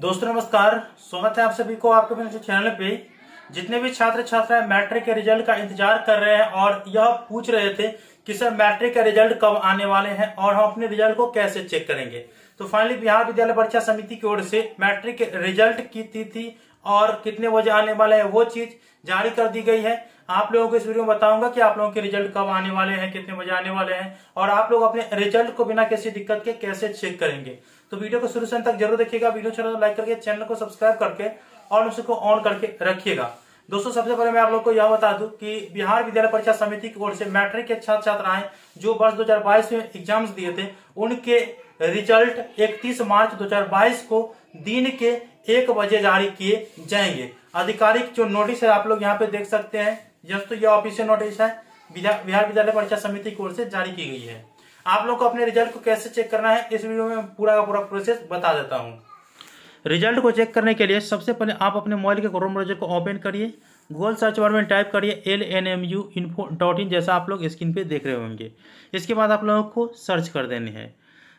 दोस्तों नमस्कार स्वागत है आप सभी को आपके अपने चैनल पे जितने भी छात्र छात्राएं मैट्रिक के रिजल्ट का इंतजार कर रहे हैं और यह पूछ रहे थे कि सर मैट्रिक के रिजल्ट कब आने वाले हैं और हम अपने रिजल्ट को कैसे चेक करेंगे तो फाइनली बिहार विद्यालय परीक्षा समिति की ओर से मैट्रिक रिजल्ट की तिथि और कितने बजे आने वाला है वो चीज जारी कर दी गई है आप लोगों को इस वीडियो में बताऊंगा कि आप लोगों के रिजल्ट कब आने वाले हैं कितने बजे आने वाले हैं और आप लोग अपने रिजल्ट को बिना किसी दिक्कत के कैसे चेक करेंगे तो वीडियो को शुरू से तक जरूर देखिएगा वीडियो छोड़ा अच्छा तो लाइक करके चैनल को सब्सक्राइब करके और उसको ऑन करके रखिएगा दोस्तों सबसे पहले मैं आप लोग को यह बता दूं कि बिहार विद्यालय परीक्षा समिति की ओर से मैट्रिक के छात्र छात्राएं जो वर्ष 2022 में एग्जाम्स दिए थे उनके रिजल्ट 31 मार्च 2022 को दिन के एक बजे जारी किए जाएंगे आधिकारिक जो नोटिस है आप लोग यहाँ पे देख सकते हैं जस्ट तो यह ऑफिसियल नोटिस है बिहार विद्यालय परीक्षा समिति की ओर से जारी की गई है आप लोग को अपने रिजल्ट को कैसे चेक करना है इस वीडियो में पूरा का पूरा प्रोसेस बता देता हूँ रिजल्ट को चेक करने के लिए सबसे पहले आप अपने मोबाइल के क्रोम ब्राउजर को ओपन करिए गूगल सर्च बार में टाइप करिए L N M U info dot in जैसा आप लोग स्क्रीन पे देख रहे होंगे इसके बाद आप लोगों को सर्च कर देनी है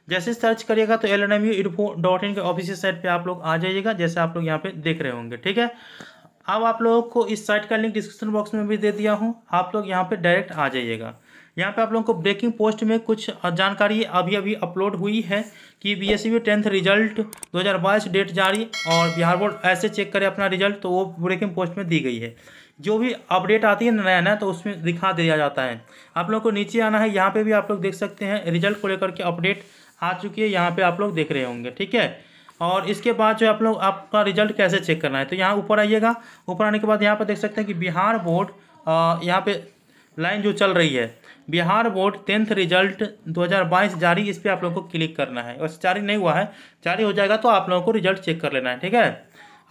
जैसे सर्च करिएगा तो L N M U dot in के ऑफिशियल साइट पे आप लोग आ जाइएगा जैसे आप लोग यहाँ पे देख रहे होंगे ठीक है अब आप लोगों को इस साइट का लिंक डिस्क्रिप्शन बॉक्स में भी दे दिया हूँ आप लोग यहाँ पे डायरेक्ट आ जाइएगा यहाँ पे आप लोगों को ब्रेकिंग पोस्ट में कुछ जानकारी अभी अभी अपलोड हुई है कि B S C tenth result बाईस डेट जारी और बिहार बोर्ड ऐसे चेक करे अपना रिजल्ट तो वो ब्रेकिंग पोस्ट में दी गई है जो भी अपडेट आती है नया नया तो उसमें दिखा दिया जाता है आप लोगों को नीचे आना है यहाँ पर भी आप लोग देख सकते हैं रिजल्ट को लेकर के अपडेट आ चुकी है यहाँ पे आप लोग देख रहे होंगे ठीक है और इसके बाद जो आप लोग आपका रिजल्ट कैसे चेक करना है तो यहाँ ऊपर आइएगा ऊपर आने के बाद यहाँ पर देख सकते हैं कि बिहार बोर्ड यहाँ पे लाइन जो चल रही है बिहार बोर्ड टेंथ रिजल्ट 2022 जारी इस पर आप लोगों को क्लिक करना है और जारी नहीं हुआ है जारी हो जाएगा तो आप लोगों को रिजल्ट चेक कर लेना है ठीक है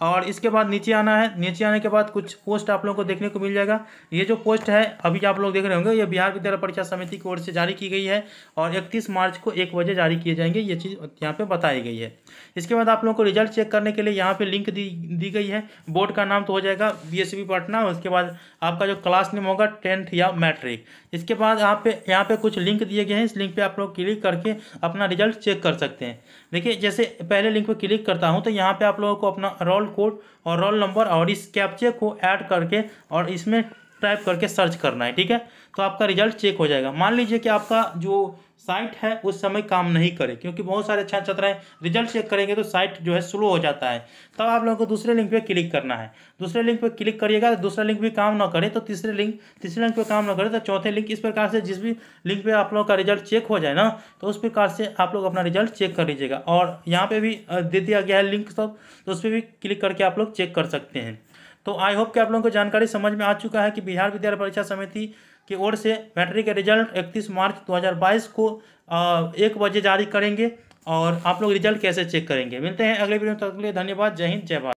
और इसके बाद नीचे आना है नीचे आने के बाद कुछ पोस्ट आप लोगों को देखने को मिल जाएगा ये जो पोस्ट है अभी आप लोग देख रहे होंगे ये बिहार विद्यालय परीक्षा समिति की ओर से जारी की गई है और इकतीस मार्च को एक बजे जारी किए जाएंगे ये चीज़ यहाँ पर बताई गई है इसके बाद आप लोगों को रिजल्ट चेक करने के लिए यहाँ पर लिंक दी दी गई है बोर्ड का नाम तो हो जाएगा बी पटना e उसके बाद आपका जो क्लास नेम होगा टेंथ या मैट्रिक इसके बाद आप पे यहाँ पर कुछ लिंक दिए गए हैं इस लिंक पर आप लोग क्लिक करके अपना रिजल्ट चेक कर सकते हैं देखिए जैसे पहले लिंक पर क्लिक करता हूँ तो यहाँ पर आप लोगों को अपना रोल रोल कोड और रोल नंबर और इस कैप्चे को ऐड करके और इसमें टाइप करके सर्च करना है ठीक है तो आपका रिजल्ट चेक हो जाएगा मान लीजिए कि आपका जो साइट है उस समय काम नहीं करे क्योंकि बहुत सारे छात्र छात्राएं रिजल्ट चेक करेंगे तो साइट जो है स्लो हो जाता है तब आप लोगों को दूसरे लिंक पे क्लिक करना है दूसरे लिंक पे क्लिक करिएगा तो दूसरा लिंक भी काम ना करे तो तीसरे लिंक तीसरे लिंक पे काम ना करे तो चौथे लिंक इस प्रकार से जिस भी लिंक पर आप लोगों का रिजल्ट चेक हो जाए ना तो उस प्रकार से आप लोग अपना रिजल्ट चेक कर लीजिएगा और यहाँ पर भी दे दिया गया है लिंक सब तो उस पर भी क्लिक करके आप लोग चेक कर सकते हैं तो आई होप कि आप लोगों को जानकारी समझ में आ चुका है कि बिहार विद्यालय परीक्षा समिति की ओर से मैट्रिक के रिजल्ट 31 मार्च 2022 को एक बजे जारी करेंगे और आप लोग रिजल्ट कैसे चेक करेंगे मिलते हैं अगले वीडियो तक के लिए धन्यवाद जय हिंद जय भारत